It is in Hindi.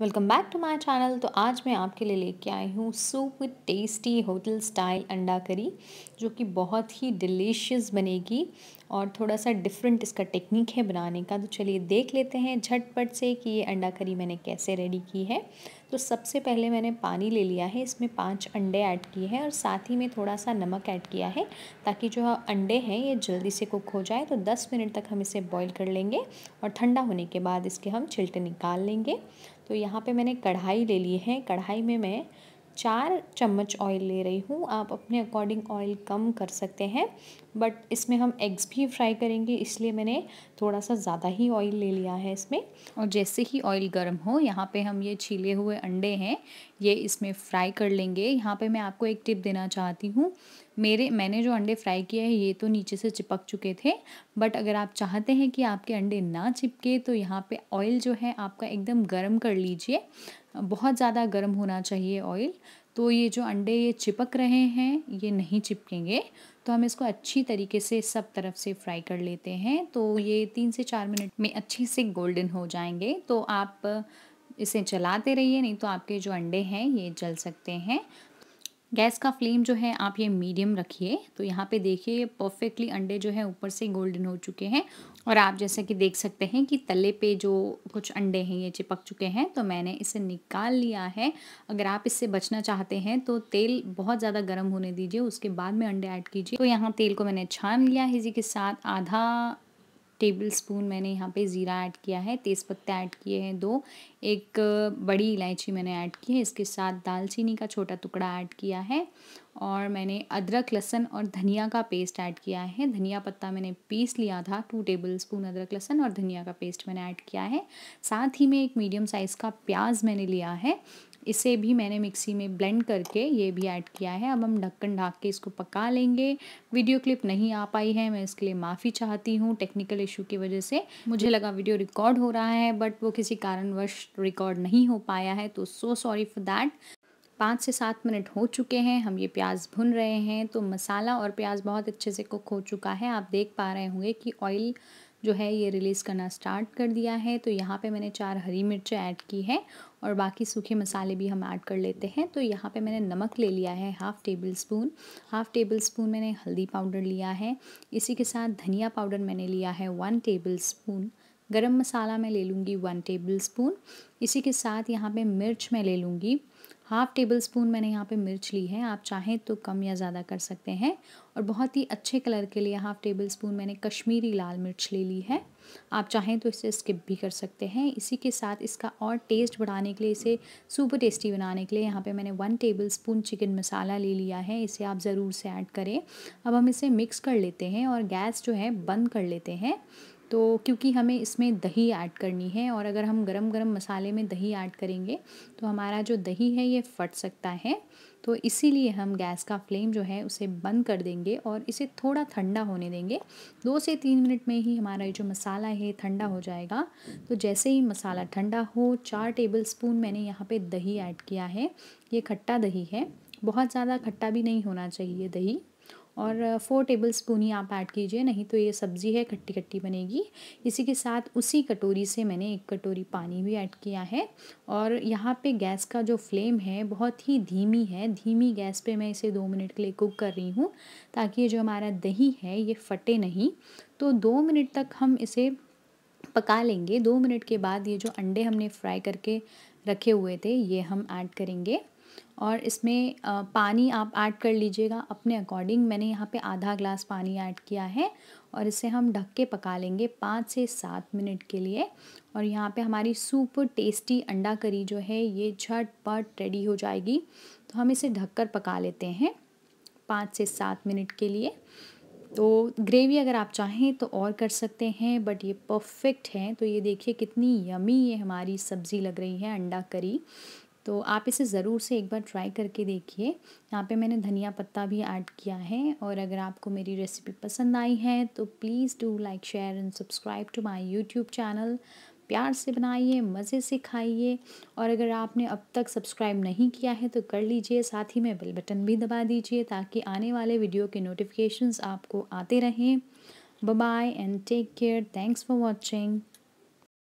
welcome back to my channel तो आज मैं आपके लिए लेके आई हूँ soup with tasty hotel style अंडा करी जो कि बहुत ही डिलीशियस बनेगी और थोड़ा सा डिफरेंट इसका टेक्निक है बनाने का तो चलिए देख लेते हैं झटपट से कि ये अंडा करी मैंने कैसे रेडी की है तो सबसे पहले मैंने पानी ले लिया है इसमें पांच अंडे ऐड किए हैं और साथ ही में थोड़ा सा नमक ऐड किया है ताकि जो अंडे हैं ये जल्दी से कुक हो जाए तो दस मिनट तक हम इसे बॉयल कर लेंगे और ठंडा होने के बाद इसके हम छिलटे निकाल लेंगे तो यहाँ पर मैंने कढ़ाई ले ली है कढ़ाई में मैं चार चम्मच ऑयल ले रही हूँ आप अपने अकॉर्डिंग ऑयल कम कर सकते हैं बट इसमें हम एग्स भी फ्राई करेंगे इसलिए मैंने थोड़ा सा ज़्यादा ही ऑयल ले लिया है इसमें और जैसे ही ऑयल गर्म हो यहाँ पे हम ये छीले हुए अंडे हैं ये इसमें फ्राई कर लेंगे यहाँ पे मैं आपको एक टिप देना चाहती हूँ मेरे मैंने जो अंडे फ्राई किए हैं ये तो नीचे से चिपक चुके थे बट अगर आप चाहते हैं कि आपके अंडे ना चिपके तो यहाँ पे ऑयल जो है आपका एकदम गर्म कर लीजिए बहुत ज़्यादा गर्म होना चाहिए ऑयल तो ये जो अंडे ये चिपक रहे हैं ये नहीं चिपकेंगे तो हम इसको अच्छी तरीके से सब तरफ से फ्राई कर लेते हैं तो ये तीन से चार मिनट में अच्छे से गोल्डन हो जाएंगे तो आप इसे चलाते रहिए नहीं तो आपके जो अंडे हैं ये जल सकते हैं गैस का फ्लेम जो है आप ये मीडियम रखिए तो यहाँ पे देखिए परफेक्टली अंडे जो है ऊपर से गोल्डन हो चुके हैं और आप जैसा कि देख सकते हैं कि तले पे जो कुछ अंडे हैं ये चिपक चुके हैं तो मैंने इसे निकाल लिया है अगर आप इससे बचना चाहते हैं तो तेल बहुत ज़्यादा गर्म होने दीजिए उसके बाद में अंडे ऐड कीजिए तो यहाँ तेल को मैंने छान लिया है इसी के साथ आधा टेबल स्पून मैंने यहाँ पे ज़ीरा ऐड किया है तेज़पत्ता ऐड किए हैं दो एक बड़ी इलायची मैंने ऐड की है इसके साथ दालचीनी का छोटा टुकड़ा ऐड किया है और मैंने अदरक लहसन और धनिया का पेस्ट ऐड किया है धनिया पत्ता मैंने पीस लिया था टू टेबल स्पून अदरक लहसन और धनिया का पेस्ट मैंने ऐड किया है साथ ही में एक मीडियम साइज़ का प्याज मैंने लिया है इसे भी मैंने मिक्सी में ब्लेंड करके ये भी ऐड किया है अब हम ढक्कन ढाक के इसको पका लेंगे वीडियो क्लिप नहीं आ पाई है मैं इसके लिए माफ़ी चाहती हूँ टेक्निकल इशू की वजह से मुझे लगा वीडियो रिकॉर्ड हो रहा है बट वो किसी कारणवश रिकॉर्ड नहीं हो पाया है तो सो सॉरी फॉर दैट पाँच से सात मिनट हो चुके हैं हम ये प्याज भुन रहे हैं तो मसाला और प्याज बहुत अच्छे से कुक हो चुका है आप देख पा रहे होंगे कि ऑयल जो है ये रिलीज़ करना स्टार्ट कर दिया है तो यहाँ पे मैंने चार हरी मिर्च ऐड की है और बाकी सूखे मसाले भी हम ऐड कर लेते हैं तो यहाँ पे मैंने नमक ले लिया है half tablespoon half tablespoon मैंने हल्दी पाउडर लिया है इसी के साथ धनिया पाउडर मैंने लिया है वन टेबल स्पून गरम मसाला मैं ले लूँगी वन टेबल स्पून इसी के साथ यहाँ पे मिर्च मैं ले लूँगी हाफ़ टेबल स्पून मैंने यहाँ पे मिर्च ली है आप चाहें तो कम या ज़्यादा कर सकते हैं और बहुत ही अच्छे कलर के लिए हाफ़ टेबल स्पून मैंने कश्मीरी लाल मिर्च ले ली है आप चाहें तो इसे स्किप भी कर सकते हैं इसी के साथ इसका और टेस्ट बढ़ाने के लिए इसे सुपर टेस्टी बनाने के लिए यहाँ पे मैंने one tablespoon chicken masala ले लिया है इसे आप ज़रूर से ऐड करें अब हम इसे मिक्स कर लेते हैं और गैस जो है बंद कर लेते हैं तो क्योंकि हमें इसमें दही ऐड करनी है और अगर हम गरम गरम मसाले में दही ऐड करेंगे तो हमारा जो दही है ये फट सकता है तो इसीलिए हम गैस का फ्लेम जो है उसे बंद कर देंगे और इसे थोड़ा ठंडा होने देंगे दो से तीन मिनट में ही हमारा ये जो मसाला है ठंडा हो जाएगा तो जैसे ही मसाला ठंडा हो चार टेबल स्पून मैंने यहाँ पर दही ऐड किया है ये खट्टा दही है बहुत ज़्यादा खट्टा भी नहीं होना चाहिए दही और फोर टेबल स्पून ही आप ऐड कीजिए नहीं तो ये सब्ज़ी है खट्टी खट्टी बनेगी इसी के साथ उसी कटोरी से मैंने एक कटोरी पानी भी ऐड किया है और यहाँ पे गैस का जो फ्लेम है बहुत ही धीमी है धीमी गैस पे मैं इसे दो मिनट के लिए कुक कर रही हूँ ताकि ये जो हमारा दही है ये फटे नहीं तो दो मिनट तक हम इसे पका लेंगे दो मिनट के बाद ये जो अंडे हमने फ्राई करके रखे हुए थे ये हम ऐड करेंगे और इसमें पानी आप ऐड कर लीजिएगा अपने अकॉर्डिंग मैंने यहाँ पे आधा ग्लास पानी ऐड किया है और इसे हम ढक के पका लेंगे पाँच से सात मिनट के लिए और यहाँ पे हमारी सुपर टेस्टी अंडा करी जो है ये झटपट रेडी हो जाएगी तो हम इसे ढक कर पका लेते हैं पाँच से सात मिनट के लिए तो ग्रेवी अगर आप चाहें तो और कर सकते हैं बट ये परफेक्ट है तो ये देखिए कितनी यमी ये हमारी सब्ज़ी लग रही है अंडा करी तो आप इसे ज़रूर से एक बार ट्राई करके देखिए यहाँ पे मैंने धनिया पत्ता भी ऐड किया है और अगर आपको मेरी रेसिपी पसंद आई है तो please do like share and subscribe to my YouTube channel प्यार से बनाइए मज़े से खाइए और अगर आपने अब तक सब्सक्राइब नहीं किया है तो कर लीजिए साथ ही में बेल बटन भी दबा दीजिए ताकि आने वाले वीडियो के नोटिफिकेशन आपको आते रहें bye and take care thanks for watching